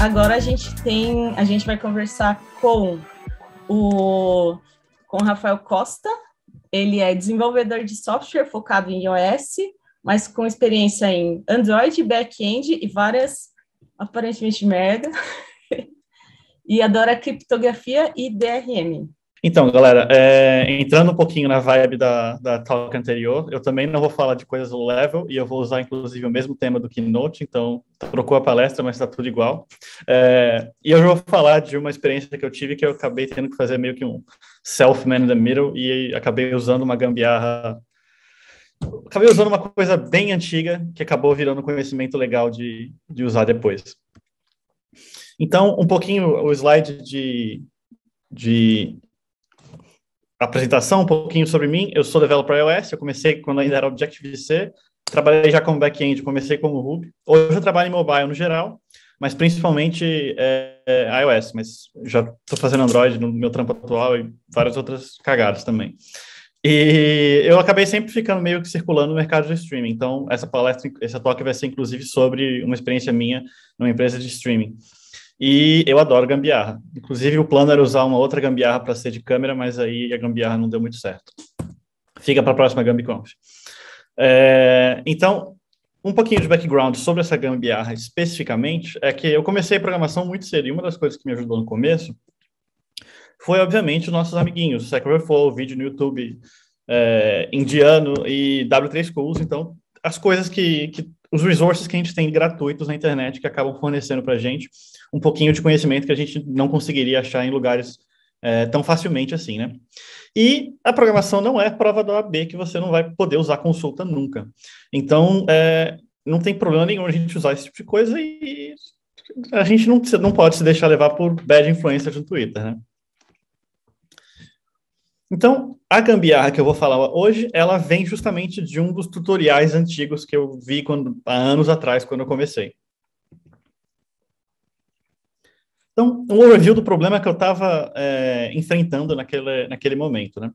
Agora a gente tem, a gente vai conversar com o com Rafael Costa. Ele é desenvolvedor de software focado em iOS, mas com experiência em Android, back-end e várias aparentemente merda e adora criptografia e DRM. Então, galera, é, entrando um pouquinho na vibe da, da talk anterior, eu também não vou falar de coisas low level e eu vou usar, inclusive, o mesmo tema do Keynote, então trocou a palestra, mas está tudo igual. É, e eu vou falar de uma experiência que eu tive que eu acabei tendo que fazer meio que um self-man in the middle e acabei usando uma gambiarra acabei usando uma coisa bem antiga que acabou virando conhecimento legal de, de usar depois. Então, um pouquinho o slide de, de apresentação, um pouquinho sobre mim. Eu sou developer iOS, eu comecei quando ainda era Objective-C, trabalhei já como back-end, comecei como Ruby. Hoje eu trabalho em mobile no geral, mas principalmente é, é, iOS, mas já estou fazendo Android no meu trampo atual e várias outras cagadas também. E eu acabei sempre ficando meio que circulando no mercado de streaming. Então, essa palestra, essa toque vai ser inclusive sobre uma experiência minha numa empresa de streaming. E eu adoro gambiarra. Inclusive, o plano era usar uma outra gambiarra para ser de câmera, mas aí a gambiarra não deu muito certo. Fica para a próxima GambiConf. É, então, um pouquinho de background sobre essa gambiarra especificamente é que eu comecei a programação muito cedo e uma das coisas que me ajudou no começo foi, obviamente, nossos amiguinhos, Stack Overflow, vídeo no YouTube é, indiano e W3 Schools. Então, as coisas que, que os resources que a gente tem gratuitos na internet que acabam fornecendo para a gente um pouquinho de conhecimento que a gente não conseguiria achar em lugares é, tão facilmente assim, né? E a programação não é prova da OAB que você não vai poder usar consulta nunca. Então, é, não tem problema nenhum a gente usar esse tipo de coisa e a gente não, não pode se deixar levar por bad influencer no Twitter, né? Então, a gambiarra que eu vou falar hoje, ela vem justamente de um dos tutoriais antigos que eu vi quando, há anos atrás, quando eu comecei. Então, um overview do problema que eu estava é, eh, enfrentando naquele, naquele momento, né?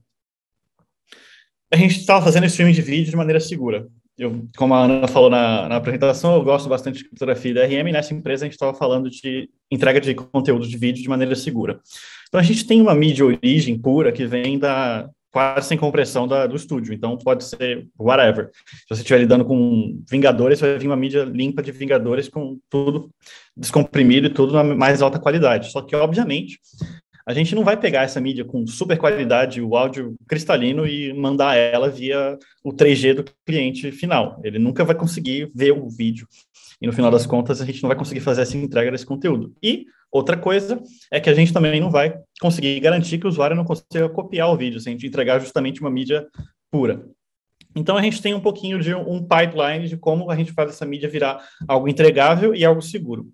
A gente estava fazendo streaming de vídeo de maneira segura. Eu, como a Ana falou na, na apresentação, eu gosto bastante de criptografia da RM. Nessa empresa, a gente estava falando de entrega de conteúdo de vídeo de maneira segura. Então, a gente tem uma mídia origem pura que vem da, quase sem compressão da, do estúdio. Então pode ser whatever. Se você estiver lidando com Vingadores, vai vir uma mídia limpa de Vingadores com tudo descomprimido e tudo na mais alta qualidade. Só que, obviamente, a gente não vai pegar essa mídia com super qualidade, o áudio cristalino e mandar ela via o 3G do cliente final. Ele nunca vai conseguir ver o vídeo. E no final das contas, a gente não vai conseguir fazer essa entrega desse conteúdo. E Outra coisa é que a gente também não vai conseguir garantir que o usuário não consiga copiar o vídeo, sem a gente entregar justamente uma mídia pura. Então a gente tem um pouquinho de um pipeline de como a gente faz essa mídia virar algo entregável e algo seguro.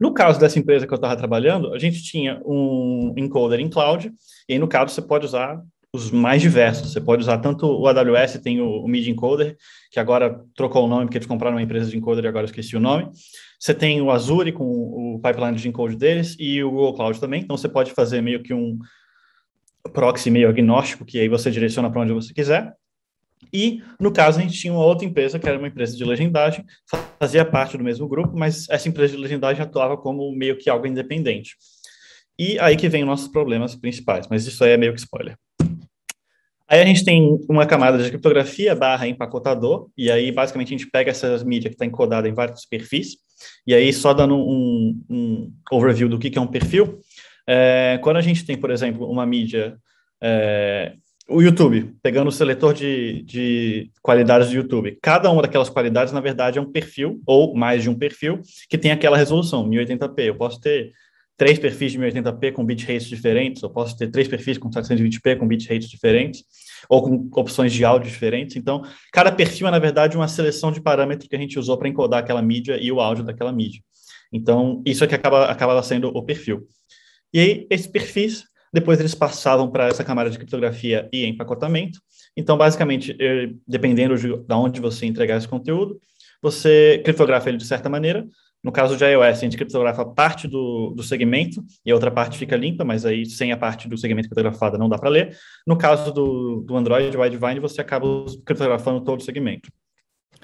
No caso dessa empresa que eu estava trabalhando, a gente tinha um encoder em cloud, e aí no caso você pode usar os mais diversos. Você pode usar tanto o AWS, tem o, o Encoder, que agora trocou o nome porque eles compraram uma empresa de encoder e agora esqueci o nome. Você tem o Azure com o pipeline de encode deles e o Google Cloud também. Então você pode fazer meio que um proxy meio agnóstico, que aí você direciona para onde você quiser. E, no caso, a gente tinha uma outra empresa, que era uma empresa de legendagem, fazia parte do mesmo grupo, mas essa empresa de legendagem atuava como meio que algo independente. E aí que vem nossos problemas principais, mas isso aí é meio que spoiler. Aí a gente tem uma camada de criptografia barra empacotador, e aí basicamente a gente pega essas mídias que está encodada em vários perfis, e aí, só dando um, um overview do que, é um perfil, é, quando a gente tem, por exemplo, uma mídia, é, o YouTube, pegando o seletor de, de qualidades do YouTube, cada uma daquelas qualidades, na verdade, é um perfil, ou mais de um perfil, que tem aquela resolução, 1080p. Eu posso ter três perfis de 1080p com bitrates diferentes, eu posso ter três perfis com 720p com bitrates diferentes, ou com opções de áudio diferentes. Então, cada perfil é, na verdade, uma seleção de parâmetros que a gente usou para encodar aquela mídia e o áudio daquela mídia. Então, isso é que acaba, acaba sendo o perfil. E aí, esses perfis, depois eles passavam para essa camada de criptografia e empacotamento. Então, basicamente, dependendo de, de onde você entregar esse conteúdo, você criptografa ele de certa maneira, no caso de iOS, a gente criptografa parte do, do segmento e a outra parte fica limpa, mas aí sem a parte do segmento criptografada não dá para ler. No caso do, do Android, Widevine, você acaba criptografando todo o segmento.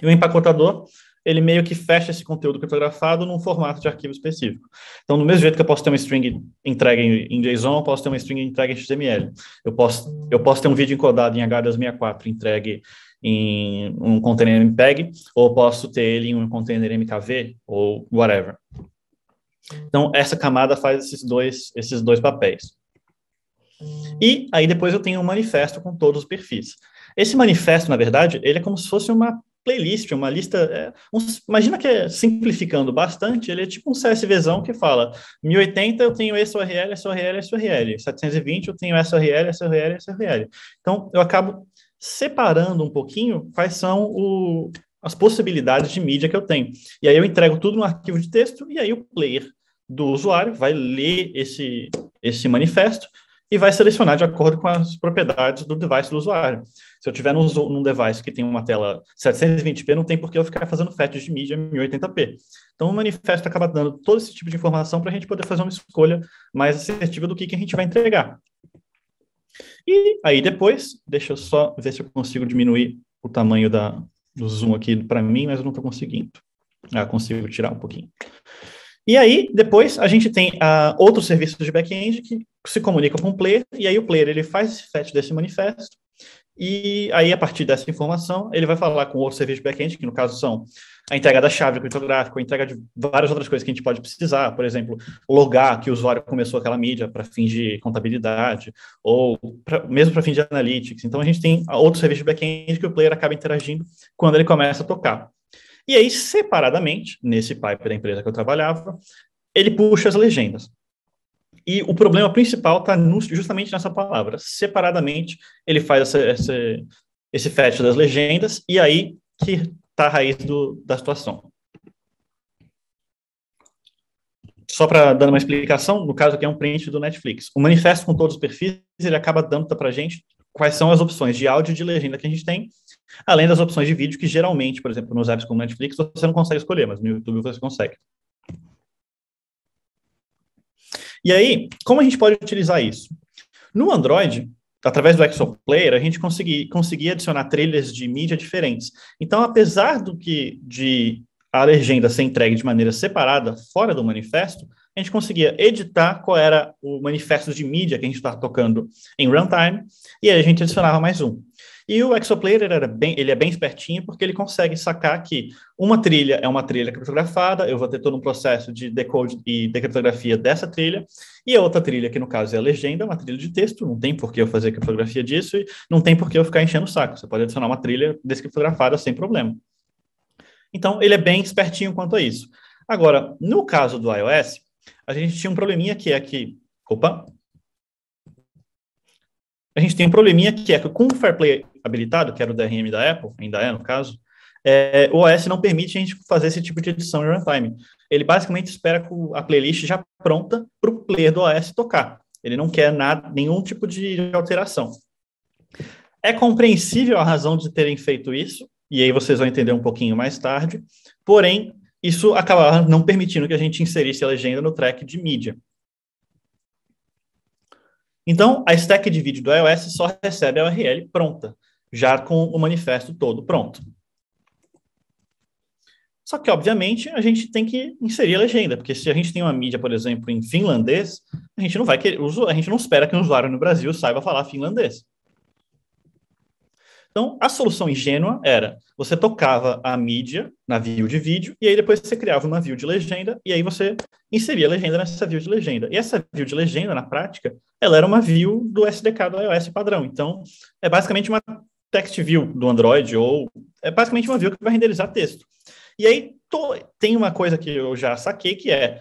E o empacotador, ele meio que fecha esse conteúdo criptografado num formato de arquivo específico. Então, do mesmo jeito que eu posso ter uma string entregue em JSON, eu posso ter uma string entregue em XML. Eu posso, eu posso ter um vídeo encodado em H264 entregue em um container MPEG, ou posso ter ele em um container MKV, ou whatever. Então, essa camada faz esses dois, esses dois papéis. E aí depois eu tenho um manifesto com todos os perfis. Esse manifesto, na verdade, ele é como se fosse uma playlist, uma lista. É, um, imagina que, é, simplificando bastante, ele é tipo um CSVzão que fala: 1080 eu tenho esse URL, esse URL, esse URL. 720 eu tenho essa URL, essa URL, essa URL. Então, eu acabo separando um pouquinho quais são o, as possibilidades de mídia que eu tenho. E aí eu entrego tudo no arquivo de texto e aí o player do usuário vai ler esse, esse manifesto e vai selecionar de acordo com as propriedades do device do usuário. Se eu tiver num, num device que tem uma tela 720p, não tem por que eu ficar fazendo fetch de mídia 1080p. Então, o manifesto acaba dando todo esse tipo de informação para a gente poder fazer uma escolha mais assertiva do que, que a gente vai entregar. E aí depois, deixa eu só ver se eu consigo diminuir o tamanho da, do zoom aqui para mim, mas eu não estou conseguindo. Ah, consigo tirar um pouquinho. E aí, depois, a gente tem uh, outros serviços de back-end que se comunicam com o player, e aí o player ele faz esse fetch desse manifesto, e aí, a partir dessa informação, ele vai falar com outros serviços backend back-end, que no caso são a entrega da chave criptográfica, a entrega de várias outras coisas que a gente pode precisar, por exemplo, logar que o usuário começou aquela mídia para fins de contabilidade, ou pra, mesmo para fins de analytics. Então, a gente tem outros serviços backend back-end que o player acaba interagindo quando ele começa a tocar. E aí, separadamente, nesse pipe da empresa que eu trabalhava, ele puxa as legendas. E o problema principal está justamente nessa palavra. Separadamente, ele faz essa, essa, esse fetch das legendas, e aí que está a raiz do, da situação. Só para dar uma explicação, no caso aqui é um print do Netflix. O manifesto com todos os perfis, ele acaba dando para a gente quais são as opções de áudio e de legenda que a gente tem, além das opções de vídeo que geralmente, por exemplo, nos apps como Netflix, você não consegue escolher, mas no YouTube você consegue. E aí, como a gente pode utilizar isso? No Android, através do Exoplayer, a gente conseguia, adicionar trilhas de mídia diferentes. Então, apesar do que de a legenda ser entregue de maneira separada, fora do manifesto, a gente conseguia editar qual era o manifesto de mídia que a gente estava tocando em runtime, e aí a gente adicionava mais um. E o Exoplayer era bem, ele é bem espertinho porque ele consegue sacar que uma trilha é uma trilha criptografada, eu vou ter todo um processo de decode e decriptografia dessa trilha, e a outra trilha, que no caso é a legenda, é uma trilha de texto, não tem por que eu fazer criptografia disso e não tem por que eu ficar enchendo o saco. Você pode adicionar uma trilha descriptografada sem problema. Então, ele é bem espertinho quanto a isso. Agora, no caso do iOS, a gente tinha um probleminha que é que. Opa! A gente tem um probleminha que é que com o Fair Play habilitado, que era o DRM da Apple, ainda é no caso, é, o OS não permite a gente fazer esse tipo de edição em runtime. Ele basicamente espera a playlist já pronta para o player do OS tocar. Ele não quer nada, nenhum tipo de alteração. É compreensível a razão de terem feito isso, e aí vocês vão entender um pouquinho mais tarde. Porém, isso acabava não permitindo que a gente inserisse a legenda no track de mídia. Então, a stack de vídeo do iOS só recebe a URL pronta, já com o manifesto todo pronto. Só que, obviamente, a gente tem que inserir a legenda, porque se a gente tem uma mídia, por exemplo, em finlandês, a gente não vai querer, a gente não espera que um usuário no Brasil saiba falar finlandês. Então, a solução ingênua era, você tocava a mídia na view de vídeo, e aí depois você criava uma view de legenda, e aí você inseria a legenda nessa view de legenda. E essa view de legenda, na prática, ela era uma view do SDK do iOS padrão. Então, é basicamente uma text view do Android, ou é basicamente uma view que vai renderizar texto. E aí tô, tem uma coisa que eu já saquei, que é,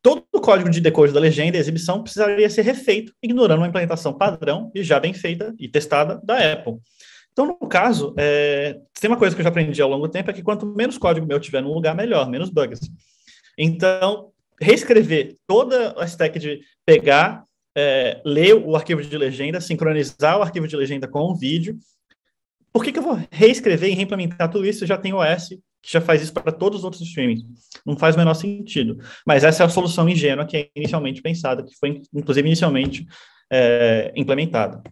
todo o código de decode da legenda e exibição precisaria ser refeito, ignorando uma implementação padrão e já bem feita e testada da Apple. Então, no caso, é, tem uma coisa que eu já aprendi ao longo do tempo, é que quanto menos código meu tiver num lugar, melhor, menos bugs. Então, reescrever toda a stack de pegar, é, ler o arquivo de legenda, sincronizar o arquivo de legenda com o vídeo. Por que, que eu vou reescrever e reimplementar tudo isso? Eu já tenho OS que já faz isso para todos os outros streamings. Não faz o menor sentido. Mas essa é a solução ingênua que é inicialmente pensada, que foi, inclusive, inicialmente é, implementada.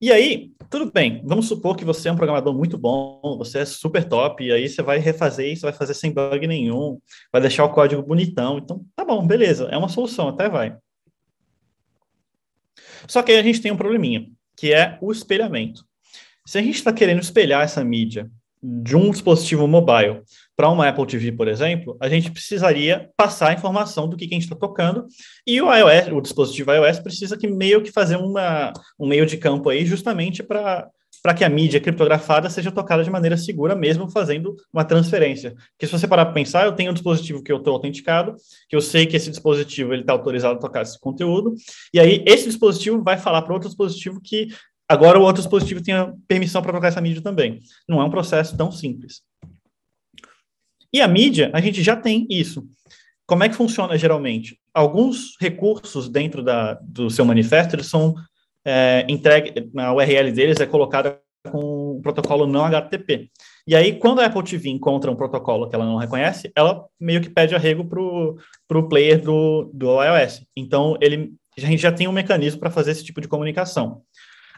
E aí, tudo bem, vamos supor que você é um programador muito bom, você é super top, e aí você vai refazer isso, vai fazer sem bug nenhum, vai deixar o código bonitão. Então, tá bom, beleza, é uma solução, até vai. Só que aí a gente tem um probleminha, que é o espelhamento. Se a gente está querendo espelhar essa mídia de um dispositivo mobile para uma Apple TV, por exemplo, a gente precisaria passar a informação do que, que a gente está tocando, e o iOS, o dispositivo iOS, precisa que meio que fazer uma, um meio de campo aí, justamente para para que a mídia criptografada seja tocada de maneira segura, mesmo fazendo uma transferência. Porque se você parar para pensar, eu tenho um dispositivo que eu estou autenticado, que eu sei que esse dispositivo ele está autorizado a tocar esse conteúdo, e aí esse dispositivo vai falar para outro dispositivo que agora o outro dispositivo tem permissão para tocar essa mídia também. Não é um processo tão simples. E a mídia, a gente já tem isso. Como é que funciona geralmente? Alguns recursos dentro da, do seu manifesto eles são é, entregue, a URL deles é colocada com o protocolo não HTTP. E aí, quando a Apple TV encontra um protocolo que ela não reconhece, ela meio que pede arrego para o player do, do iOS. Então, ele, a gente já tem um mecanismo para fazer esse tipo de comunicação.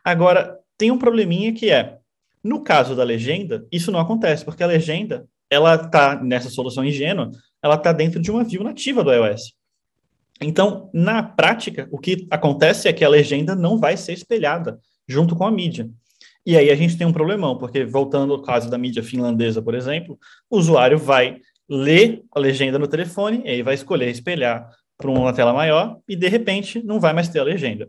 Agora, tem um probleminha que é, no caso da legenda, isso não acontece, porque a legenda ela está nessa solução ingênua, ela está dentro de uma view nativa do iOS. Então, na prática, o que acontece é que a legenda não vai ser espelhada junto com a mídia. E aí a gente tem um problemão, porque voltando ao caso da mídia finlandesa, por exemplo, o usuário vai ler a legenda no telefone, aí vai escolher espelhar para uma tela maior e de repente não vai mais ter a legenda.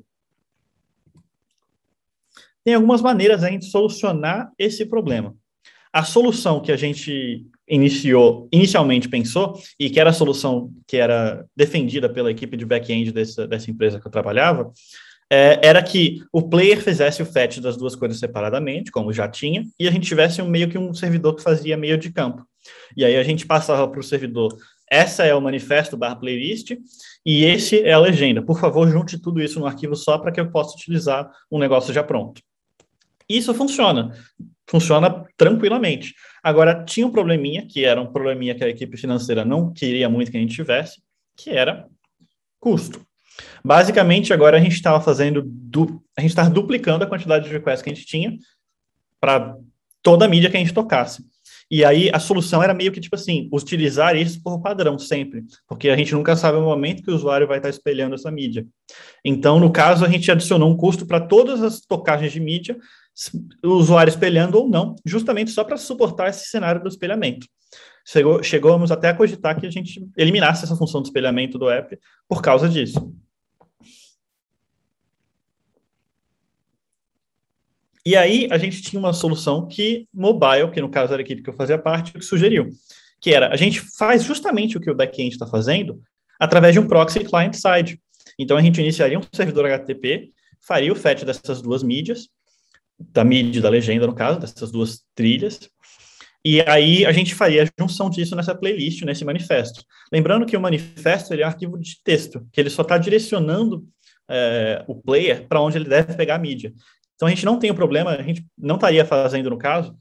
Tem algumas maneiras a gente solucionar esse problema. A solução que a gente iniciou, inicialmente pensou e que era a solução que era defendida pela equipe de back-end dessa, dessa empresa que eu trabalhava, é, era que o player fizesse o fetch das duas coisas separadamente, como já tinha, e a gente tivesse um, meio que um servidor que fazia meio de campo. E aí a gente passava para o servidor, essa é o manifesto barra playlist, e esse é a legenda. Por favor, junte tudo isso no arquivo só para que eu possa utilizar um negócio já pronto. Isso funciona funciona tranquilamente. Agora, tinha um probleminha, que era um probleminha que a equipe financeira não queria muito que a gente tivesse, que era custo. Basicamente, agora a gente estava fazendo, du... a gente estava duplicando a quantidade de requests que a gente tinha para toda a mídia que a gente tocasse. E aí a solução era meio que tipo assim, utilizar isso por padrão sempre, porque a gente nunca sabe o momento que o usuário vai estar tá espelhando essa mídia. Então, no caso, a gente adicionou um custo para todas as tocagens de mídia, o usuário espelhando ou não, justamente só para suportar esse cenário do espelhamento. Chegou, chegamos até a cogitar que a gente eliminasse essa função de espelhamento do app por causa disso. E aí a gente tinha uma solução que mobile, que no caso era aquele que eu fazia parte, que sugeriu, que era a gente faz justamente o que o backend está fazendo através de um proxy client-side. Então a gente iniciaria um servidor HTTP, faria o fetch dessas duas mídias, da mídia e da legenda, no caso, dessas duas trilhas. E aí a gente faria a junção disso nessa playlist, nesse manifesto. Lembrando que o manifesto ele é um arquivo de texto, que ele só está direcionando é, o player para onde ele deve pegar a mídia. Então a gente não tem o um problema, a gente não estaria fazendo, no caso,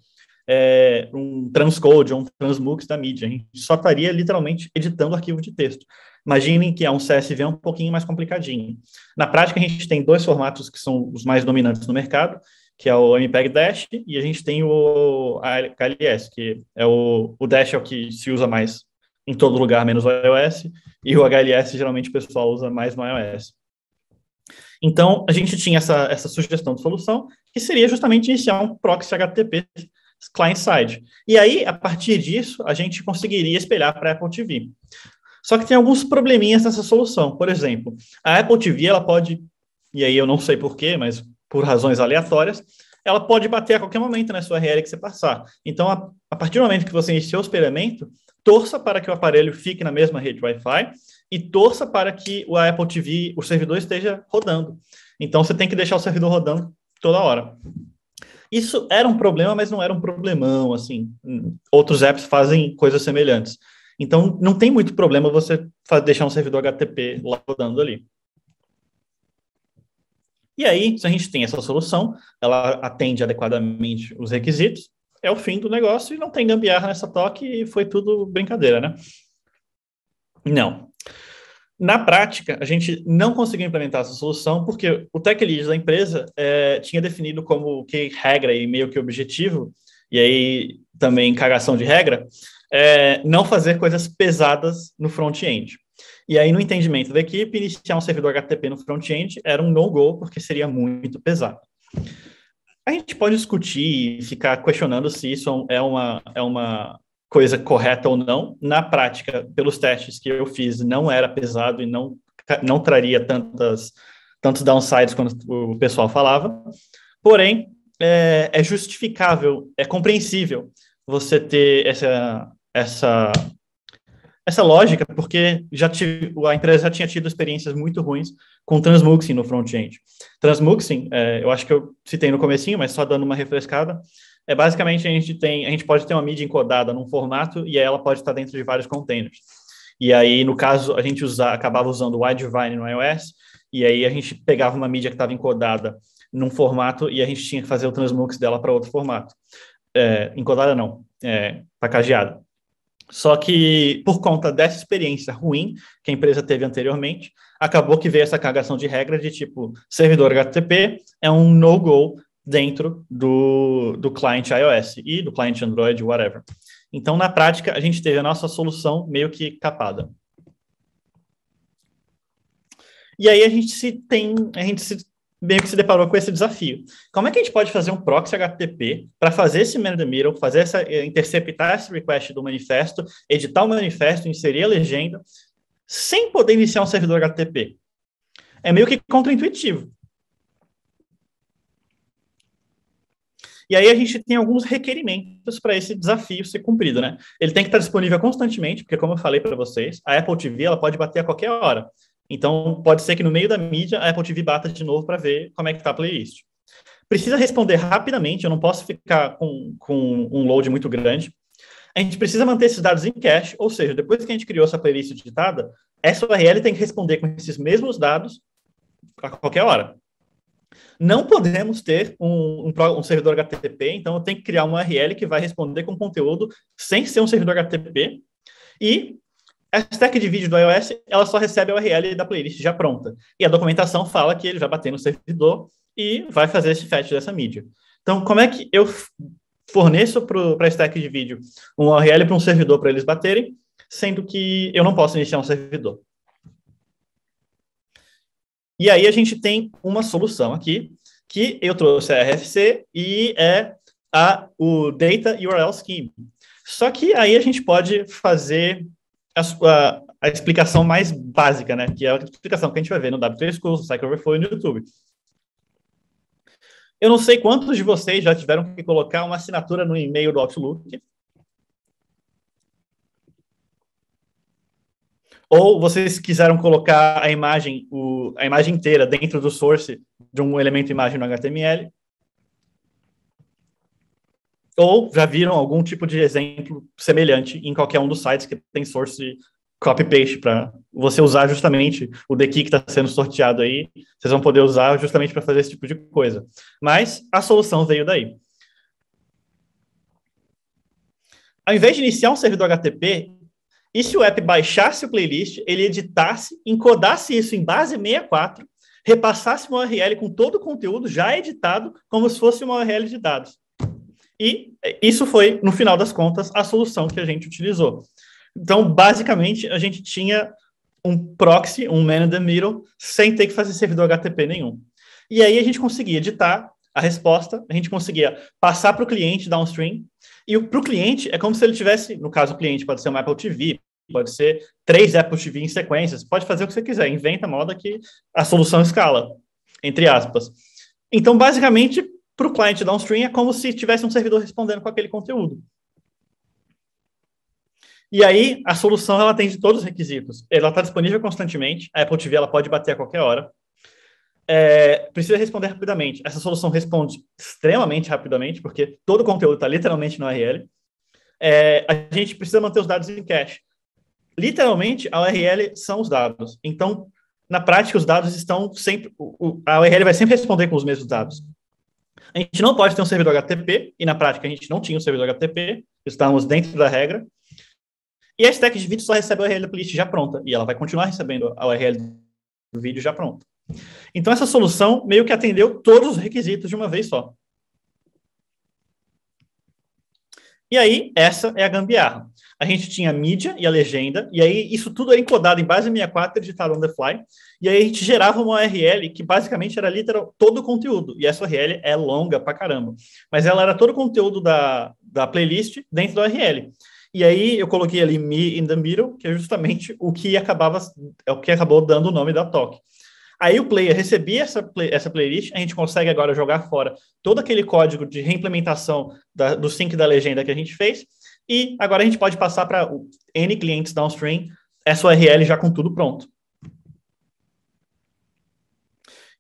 é, um transcode ou um transmux da mídia. A gente só estaria literalmente editando o arquivo de texto. Imaginem que é um CSV um pouquinho mais complicadinho. Na prática, a gente tem dois formatos que são os mais dominantes no mercado, que é o MPEG Dash, e a gente tem o HLS, que é o, o Dash é o que se usa mais em todo lugar, menos o iOS, e o HLS geralmente o pessoal usa mais no iOS. Então, a gente tinha essa, essa sugestão de solução, que seria justamente iniciar um proxy HTTP client-side. E aí, a partir disso, a gente conseguiria espelhar para a Apple TV. Só que tem alguns probleminhas nessa solução. Por exemplo, a Apple TV ela pode, e aí eu não sei porquê, mas por razões aleatórias, ela pode bater a qualquer momento na né, sua URL que você passar. Então, a, a partir do momento que você iniciou o experimento, torça para que o aparelho fique na mesma rede Wi-Fi e torça para que o Apple TV, o servidor esteja rodando. Então, você tem que deixar o servidor rodando toda hora. Isso era um problema, mas não era um problemão, assim. Outros apps fazem coisas semelhantes. Então, não tem muito problema você deixar um servidor HTTP rodando ali. E aí, se a gente tem essa solução, ela atende adequadamente os requisitos, é o fim do negócio e não tem gambiarra nessa toque e foi tudo brincadeira, né? Não. Na prática, a gente não conseguiu implementar essa solução porque o tech lead da empresa é, tinha definido como que regra e meio que objetivo, e aí também cagação de regra, é, não fazer coisas pesadas no front-end. E aí, no entendimento da equipe, iniciar um servidor HTTP no front-end era um no-go, porque seria muito pesado. A gente pode discutir e ficar questionando se isso é uma, é uma coisa correta ou não. Na prática, pelos testes que eu fiz, não era pesado e não, não traria tantas, tantos downsides quanto o pessoal falava. Porém, é, é justificável, é compreensível você ter essa, essa essa lógica, porque já tive, a empresa já tinha tido experiências muito ruins com transmuxing no front-end. Transmuxing, é, eu acho que eu citei no comecinho, mas só dando uma refrescada, é basicamente a gente tem, a gente pode ter uma mídia encodada num formato e ela pode estar dentro de vários containers. E aí, no caso, a gente usa, acabava usando o Widevine no iOS, e aí a gente pegava uma mídia que estava encodada num formato e a gente tinha que fazer o transmux dela para outro formato. É, encodada não, é, cageada. Só que, por conta dessa experiência ruim que a empresa teve anteriormente, acabou que veio essa cagação de regra de tipo, servidor HTTP é um no-go dentro do, do cliente iOS e do cliente Android, whatever. Então, na prática, a gente teve a nossa solução meio que capada. E aí a gente se tem, a gente se meio que se deparou com esse desafio. Como é que a gente pode fazer um proxy HTTP para fazer esse man in the middle, fazer essa, eh, interceptar esse request do manifesto, editar o manifesto, inserir a legenda, sem poder iniciar um servidor HTTP? É meio que contraintuitivo. E aí a gente tem alguns requerimentos para esse desafio ser cumprido, né? Ele tem que estar disponível constantemente, porque como eu falei para vocês, a Apple TV ela pode bater a qualquer hora. Então, pode ser que no meio da mídia a Apple TV bata de novo para ver como é que está a playlist. Precisa responder rapidamente, eu não posso ficar com, com um load muito grande. A gente precisa manter esses dados em cache, ou seja, depois que a gente criou essa playlist digitada, essa URL tem que responder com esses mesmos dados a qualquer hora. Não podemos ter um, um, um, servidor HTTP, então eu tenho que criar uma URL que vai responder com conteúdo sem ser um servidor HTTP. E a stack de vídeo do iOS, ela só recebe a URL da playlist já pronta. E a documentação fala que ele vai bater no servidor e vai fazer esse fetch dessa mídia. Então, como é que eu forneço para a stack de vídeo uma URL para um servidor para eles baterem, sendo que eu não posso iniciar um servidor? E aí a gente tem uma solução aqui, que eu trouxe a RFC e é a, o Data URL Scheme. Só que aí a gente pode fazer a, a, a, explicação mais básica, né? Que é a explicação que a gente vai ver no W3 Schools, no Cycle Overflow e no YouTube. Eu não sei quantos de vocês já tiveram que colocar uma assinatura no e-mail do Outlook. Ou vocês quiseram colocar a imagem, o, a imagem inteira dentro do source de um elemento imagem no HTML ou já viram algum tipo de exemplo semelhante em qualquer um dos sites que tem source copy-paste para você usar justamente o daqui que está sendo sorteado aí, vocês vão poder usar justamente para fazer esse tipo de coisa. Mas a solução veio daí. Ao invés de iniciar um servidor HTTP, e se o app baixasse o playlist, ele editasse, encodasse isso em base 64, repassasse uma URL com todo o conteúdo já editado, como se fosse uma URL de dados. E isso foi, no final das contas, a solução que a gente utilizou. Então, basicamente, a gente tinha um proxy, um man in the middle, sem ter que fazer servidor HTTP nenhum. E aí a gente conseguia editar a resposta, a gente conseguia passar para o cliente downstream, e para o cliente é como se ele tivesse, no caso o cliente pode ser uma Apple TV, pode ser três Apple TV em sequências, pode fazer o que você quiser, inventa a moda que a solução escala, entre aspas. Então, basicamente, para o cliente downstream, é como se tivesse um servidor respondendo com aquele conteúdo. E aí, a solução ela atende todos os requisitos. Ela está disponível constantemente. A Apple TV ela pode bater a qualquer hora. É, precisa responder rapidamente. Essa solução responde extremamente rapidamente, porque todo o conteúdo está literalmente no URL. É, a gente precisa manter os dados em cache. Literalmente, a URL são os dados. Então, na prática, os dados estão sempre. O, a URL vai sempre responder com os mesmos dados. A gente não pode ter um servidor HTTP, e na prática a gente não tinha um servidor HTTP, estávamos dentro da regra. E a stack de vídeo só recebe a URL da playlist já pronta, e ela vai continuar recebendo a URL do vídeo já pronta. Então, essa solução meio que atendeu todos os requisitos de uma vez só. E aí, essa é a gambiarra. A gente tinha a mídia e a legenda, e aí isso tudo era encodado em base 64 editado on the fly, e aí a gente gerava uma URL que basicamente era literal todo o conteúdo, e essa URL é longa pra caramba, mas ela era todo o conteúdo da, da playlist dentro da URL. E aí eu coloquei ali me in the middle, que é justamente o que acabava, é o que acabou dando o nome da toque. Aí o player recebia essa, play, essa playlist, a gente consegue agora jogar fora todo aquele código de reimplementação da, do sync da legenda que a gente fez, e agora a gente pode passar para N clientes downstream essa URL já com tudo pronto.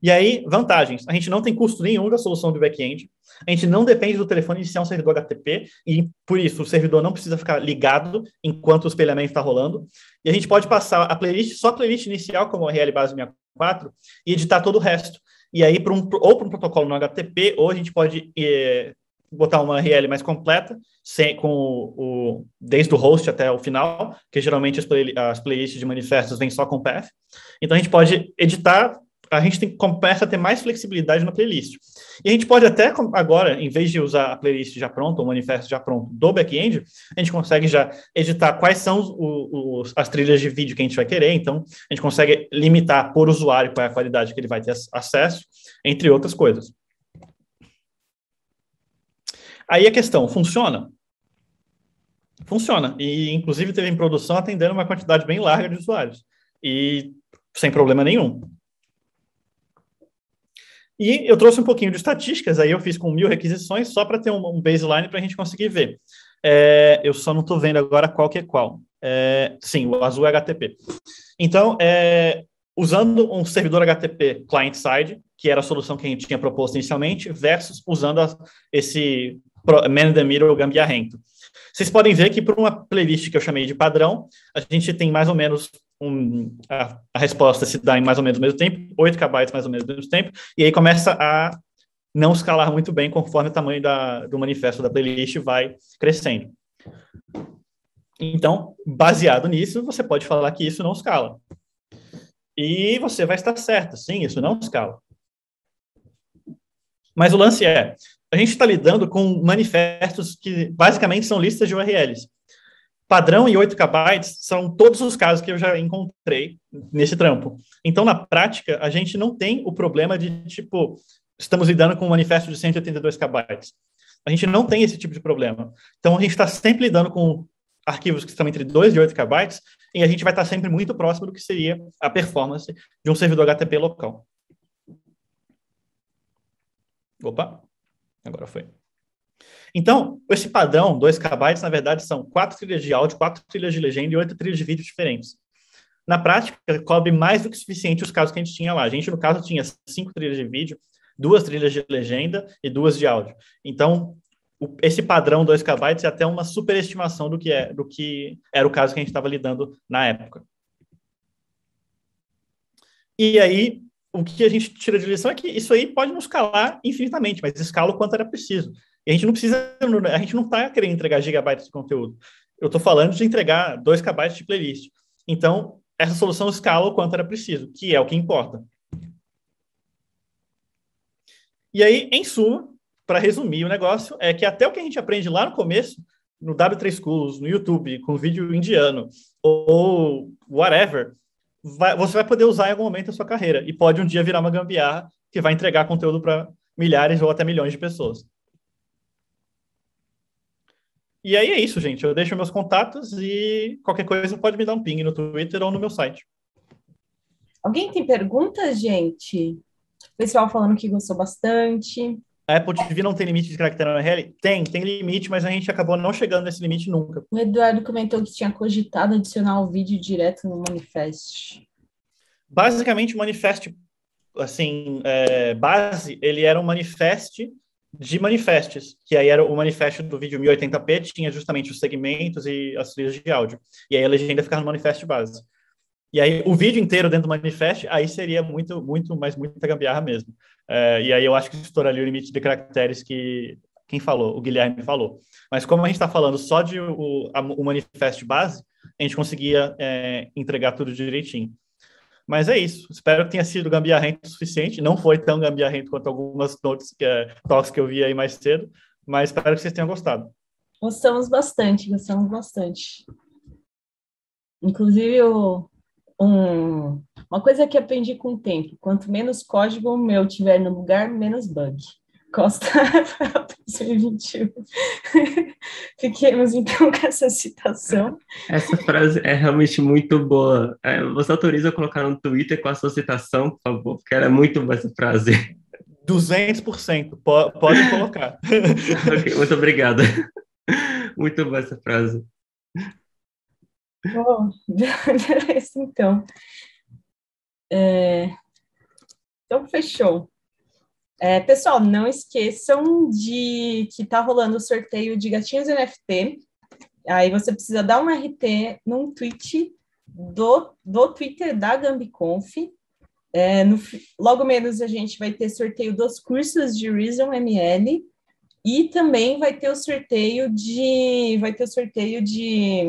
E aí, vantagens. A gente não tem custo nenhum da solução do back-end. A gente não depende do telefone iniciar um servidor HTTP e, por isso, o servidor não precisa ficar ligado enquanto o espelhamento está rolando. E a gente pode passar a playlist, só a playlist inicial, como a RL Base 64, e editar todo o resto. E aí, um, ou para um protocolo no HTTP, ou a gente pode eh, botar uma RL mais completa, sem, com o, o, desde o host até o final, que geralmente as, play, as playlists de manifestos vêm só com path. Então a gente pode editar, a gente tem, começa a ter mais flexibilidade na playlist. E a gente pode até agora, em vez de usar a playlist já pronta, o manifesto já pronto do back-end, a gente consegue já editar quais são os, as trilhas de vídeo que a gente vai querer. Então, a gente consegue limitar por usuário qual é a qualidade que ele vai ter acesso, entre outras coisas. Aí a questão, funciona? Funciona. E, inclusive, teve em produção atendendo uma quantidade bem larga de usuários. E sem problema nenhum. E eu trouxe um pouquinho de estatísticas, aí eu fiz com mil requisições, só para ter um baseline para a gente conseguir ver. É, eu só não estou vendo agora qual que é qual. É, sim, o azul é HTTP. Então, é, usando um servidor HTTP client-side, que era a solução que a gente tinha proposto inicialmente, versus usando a, esse man in the middle gambiarrento. Vocês podem ver que para uma playlist que eu chamei de padrão, a gente tem mais ou menos um, a, a, resposta se dá em mais ou menos o mesmo tempo, 8 KB mais ou menos o mesmo tempo, e aí começa a não escalar muito bem conforme o tamanho da, do manifesto da playlist vai crescendo. Então, baseado nisso, você pode falar que isso não escala. E você vai estar certo, sim, isso não escala. Mas o lance é, a gente está lidando com manifestos que basicamente são listas de URLs padrão e 8 KB são todos os casos que eu já encontrei nesse trampo. Então, na prática, a gente não tem o problema de, tipo, estamos lidando com um manifesto de 182 KB. A gente não tem esse tipo de problema. Então, a gente está sempre lidando com arquivos que estão entre 2 e 8 KB e a gente vai estar tá sempre muito próximo do que seria a performance de um servidor HTTP local. Opa, agora foi. Então, esse padrão, 2 KB, na verdade, são quatro trilhas de áudio, quatro trilhas de legenda e oito trilhas de vídeo diferentes. Na prática, cobre mais do que suficiente os casos que a gente tinha lá. A gente, no caso, tinha cinco trilhas de vídeo, duas trilhas de legenda e duas de áudio. Então, o, esse padrão 2 KB é até uma superestimação do que, é, do que era o caso que a gente estava lidando na época. E aí, o que a gente tira de lição é que isso aí pode nos calar infinitamente, mas escala o quanto era preciso. E a gente não precisa, a gente não está querendo entregar gigabytes de conteúdo. Eu estou falando de entregar 2 KB de playlist. Então, essa solução escala o quanto era preciso, que é o que importa. E aí, em suma, para resumir o negócio, é que até o que a gente aprende lá no começo, no W3 Schools, no YouTube, com vídeo indiano, ou whatever, vai, você vai poder usar em algum momento da sua carreira. E pode um dia virar uma gambiarra que vai entregar conteúdo para milhares ou até milhões de pessoas. E aí é isso, gente. Eu deixo meus contatos e qualquer coisa pode me dar um ping no Twitter ou no meu site. Alguém tem perguntas, gente? O pessoal falando que gostou bastante. A Apple TV não tem limite de caractere na Harry? Tem, tem limite, mas a gente acabou não chegando nesse limite nunca. O Eduardo comentou que tinha cogitado adicionar o vídeo direto no manifest. Basicamente, o manifest, assim, é, base, ele era um manifest de manifestes, que aí era o manifesto do vídeo 1080p, tinha justamente os segmentos e as trilhas de áudio. E aí a legenda ficava no manifesto base. E aí o vídeo inteiro dentro do manifesto, aí seria muito, muito, mas muita gambiarra mesmo. É, e aí eu acho que estouraria o limite de caracteres que quem falou, o Guilherme falou. Mas como a gente está falando só de o, o manifesto base, a gente conseguia é, entregar tudo direitinho. Mas é isso. Espero que tenha sido gambiarrento o suficiente. Não foi tão gambiarrento quanto algumas notas que, eh, que eu vi aí mais cedo, mas espero que vocês tenham gostado. Gostamos bastante, gostamos bastante. Inclusive, um, uma coisa que aprendi com o tempo: quanto menos código meu tiver no lugar, menos bug constava 2021. Fiquemos então com essa citação. Essa frase é realmente muito boa. É, você autoriza a colocar no Twitter com a sua citação, por favor, porque era é muito boa essa frase. 200%, po pode colocar. okay, muito obrigada. Muito boa essa frase. Bom, beleza, então. É... Então, fechou. É, pessoal, não esqueçam de que está rolando o sorteio de gatinhos NFT. Aí você precisa dar um RT num tweet do, do Twitter da GambiConf. É, no, logo menos a gente vai ter sorteio dos cursos de Reason ML e também vai ter o sorteio de vai ter o sorteio de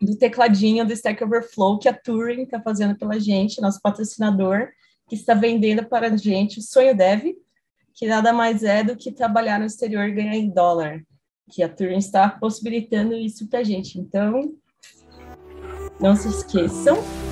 do tecladinho do Stack Overflow que a Turing está fazendo pela gente, nosso patrocinador que está vendendo para a gente o Sonho Dev, que nada mais é do que trabalhar no exterior e ganhar em dólar, que a Turing está possibilitando isso para a gente. Então, não se esqueçam.